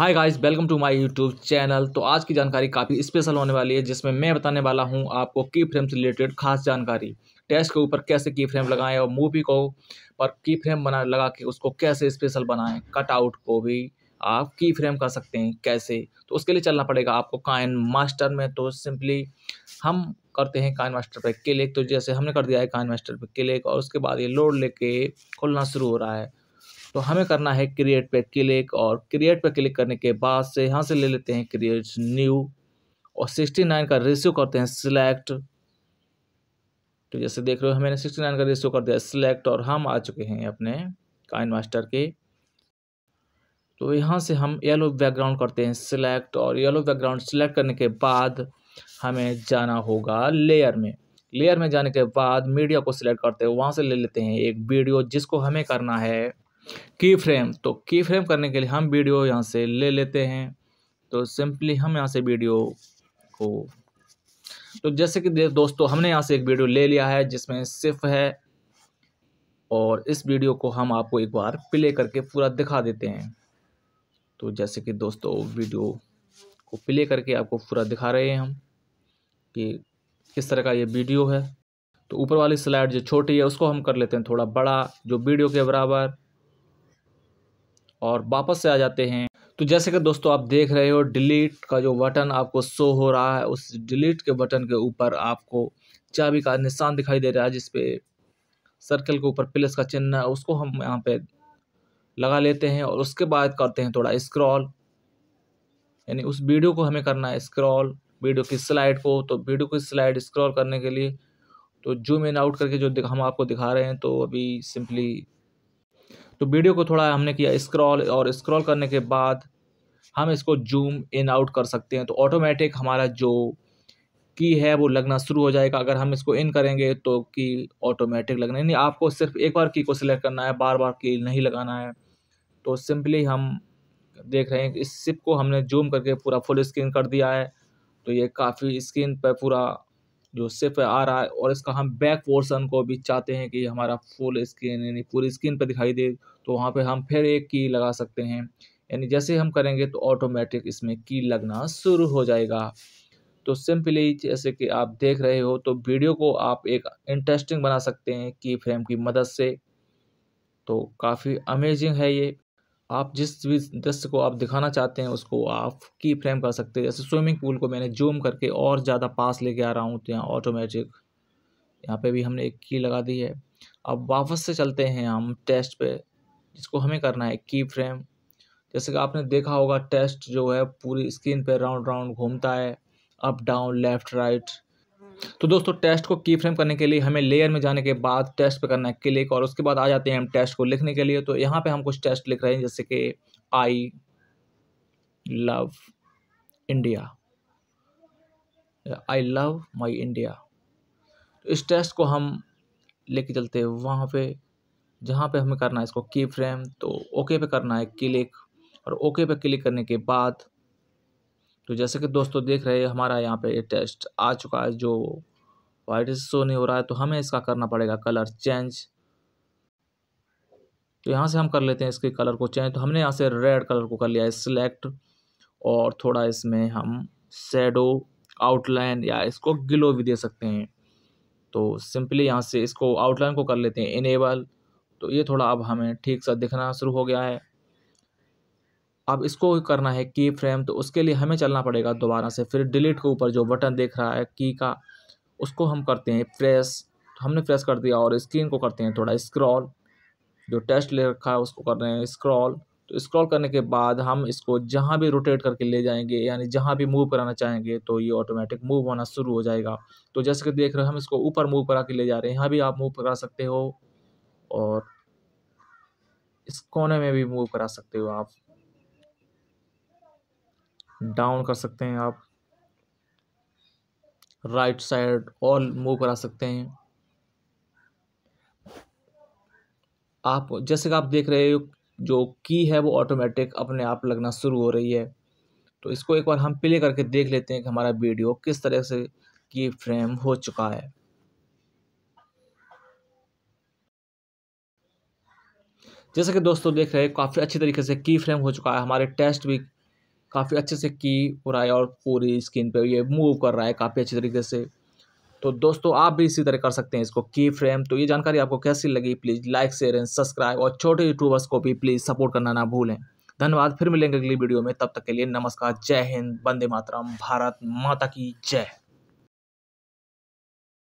hi guys welcome to my YouTube channel तो आज की जानकारी काफ़ी स्पेशल होने वाली है जिसमें मैं बताने वाला हूं आपको की फ्रेम से रिलेटेड खास जानकारी टेस्ट के ऊपर कैसे की फ्रेम लगाएं और मूवी को पर की फ्रेम बना लगा के उसको कैसे स्पेशल बनाएं कटआउट को भी आप की फ्रेम कर सकते हैं कैसे तो उसके लिए चलना पड़ेगा आपको काइन मास्टर में तो सिंपली हम करते हैं काइन मास्टर पर क्लिक तो जैसे हमने कर दिया है काइन मास्टर पर क्लिक और उसके बाद ये लोड लेके खुलना शुरू हो रहा है तो हमें करना है क्रिएट पे क्लिक और क्रिएट पे क्लिक करने के बाद से यहाँ से ले लेते हैं क्रिएट न्यू और सिक्सटी नाइन का रेशियो करते हैं सिलेक्ट तो जैसे देख रहे हो मैंने सिक्सटी नाइन का रेशियो कर दिया सिलेक्ट और हम आ चुके हैं अपने काइन मास्टर के तो यहाँ से हम येलो बैकग्राउंड करते हैं सिलेक्ट और येलो बैकग्राउंड सिलेक्ट करने के बाद हमें जाना होगा लेयर में लेयर में जाने के बाद मीडिया को सिलेक्ट करते हैं वहाँ से ले लेते हैं एक वीडियो जिसको हमें करना है की फ्रेम तो की फ्रेम करने के लिए हम वीडियो यहाँ से ले लेते हैं तो सिंपली हम यहाँ से वीडियो को तो जैसे कि दोस्तों हमने यहाँ से एक वीडियो ले लिया है जिसमें सिर्फ है और इस वीडियो को हम आपको एक बार प्ले करके पूरा दिखा देते हैं तो जैसे कि दोस्तों वीडियो को प्ले करके आपको पूरा दिखा रहे हैं हम कि किस तरह का ये वीडियो है तो ऊपर वाली स्लाइड जो छोटी है उसको हम कर लेते हैं थोड़ा बड़ा जो वीडियो के बराबर और वापस से आ जाते हैं तो जैसे कि दोस्तों आप देख रहे हो डिलीट का जो बटन आपको शो हो रहा है उस डिलीट के बटन के ऊपर आपको चाबी का निशान दिखाई दे रहा है जिसपे सर्कल के ऊपर प्लस का चिन्ह है उसको हम यहाँ पे लगा लेते हैं और उसके बाद करते हैं थोड़ा स्क्रॉल यानी उस वीडियो को हमें करना है स्क्रॉल वीडियो की स्लाइड को तो वीडियो की स्लाइड स्क्रॉल करने के लिए तो जूम इन आउट करके जो हम आपको दिखा रहे हैं तो अभी सिंपली तो वीडियो को थोड़ा हमने किया स्क्रॉल और स्क्रॉल करने के बाद हम इसको जूम इन आउट कर सकते हैं तो ऑटोमेटिक हमारा जो की है वो लगना शुरू हो जाएगा अगर हम इसको इन करेंगे तो की ऑटोमेटिक लगना नहीं आपको सिर्फ एक बार की को सिलेक्ट करना है बार बार की नहीं लगाना है तो सिंपली हम देख रहे हैं इस सिप को हमने जूम करके पूरा फुल स्क्रीन कर दिया है तो ये काफ़ी स्क्रीन पर पूरा जो सिर्फ आ रहा है और इसका हम बैक पोर्सन को भी चाहते हैं कि हमारा फुल स्क्रीन यानी पूरी स्क्रीन पर दिखाई दे तो वहाँ पर हम फिर एक की लगा सकते हैं यानी जैसे हम करेंगे तो ऑटोमेटिक इसमें की लगना शुरू हो जाएगा तो सिंपली जैसे कि आप देख रहे हो तो वीडियो को आप एक इंटरेस्टिंग बना सकते हैं की फ्रेम की मदद से तो काफ़ी अमेजिंग है ये आप जिस भी दृश्य को आप दिखाना चाहते हैं उसको आप की फ्रेम कर सकते हैं जैसे स्विमिंग पूल को मैंने जूम करके और ज़्यादा पास लेके आ रहा हूँ तो यहाँ ऑटोमेटिक यहाँ पे भी हमने एक की लगा दी है अब वापस से चलते हैं हम टेस्ट पे जिसको हमें करना है की फ्रेम जैसे कि आपने देखा होगा टेस्ट जो है पूरी स्क्रीन पर राउंड राउंड घूमता है अप डाउन लेफ़्ट राइट तो दोस्तों टेस्ट को की फ्रेम करने के लिए हमें लेयर में जाने के बाद टेस्ट पे करना है क्लिक और उसके बाद आ जाते हैं हम टेस्ट को लिखने के लिए तो यहाँ पे हम कुछ टेस्ट लिख रहे हैं जैसे कि I love India I love my India तो इस टेस्ट को हम लेके चलते हैं वहाँ पे जहाँ पे हमें करना है इसको की फ्रेम तो ओके पे करना है क्लिक और ओके पे क्लिक करने के बाद तो जैसे कि दोस्तों देख रहे हैं हमारा यहाँ पे टेस्ट आ चुका है जो वाइट शो नहीं हो रहा है तो हमें इसका करना पड़ेगा कलर चेंज तो यहाँ से हम कर लेते हैं इसके कलर को चेंज तो हमने यहाँ से रेड कलर को कर लिया है सिलेक्ट और थोड़ा इसमें हम शेडो आउटलाइन या इसको ग्लो भी दे सकते हैं तो सिंपली यहाँ से इसको आउटलाइन को कर लेते हैं इनेबल तो ये थोड़ा अब हमें ठीक सा दिखना शुरू हो गया है अब इसको करना है की फ्रेम तो उसके लिए हमें चलना पड़ेगा दोबारा से फिर डिलीट के ऊपर जो बटन देख रहा है की का उसको हम करते हैं प्रेस हमने प्रेस कर दिया और स्क्रीन को करते हैं थोड़ा स्क्रॉल जो टेस्ट ले रखा है उसको कर रहे हैं स्क्रॉल तो स्क्रॉल करने के बाद हम इसको जहाँ भी रोटेट करके ले जाएंगे यानी जहाँ भी मूव कराना चाहेंगे तो ये ऑटोमेटिक मूव होना शुरू हो जाएगा तो जैसे कि देख रहे हैं हम इसको ऊपर मूव करा के ले जा रहे हैं यहाँ भी आप मूव करा सकते हो और इस कोने में भी मूव करा सकते हो आप डाउन कर सकते हैं आप राइट साइड ऑल मूव करा सकते हैं आप जैसे कि आप देख रहे हो जो की है वो ऑटोमेटिक अपने आप लगना शुरू हो रही है तो इसको एक बार हम प्ले करके देख लेते हैं कि हमारा वीडियो किस तरह से की फ्रेम हो चुका है जैसे कि दोस्तों देख रहे हैं काफ़ी अच्छी तरीके से की फ्रेम हो चुका है हमारे टेस्ट भी काफ़ी अच्छे से की हो रहा है और पूरी स्किन पे ये मूव कर रहा है काफ़ी अच्छे तरीके से तो दोस्तों आप भी इसी तरह कर सकते हैं इसको की फ्रेम तो ये जानकारी आपको कैसी लगी please like share and subscribe और छोटे यूट्यूबर्स को भी प्लीज़ सपोर्ट करना ना भूलें धन्यवाद फिर मिलेंगे अगली वीडियो में तब तक के लिए नमस्कार जय हिंद वंदे मातरम भारत माता की जय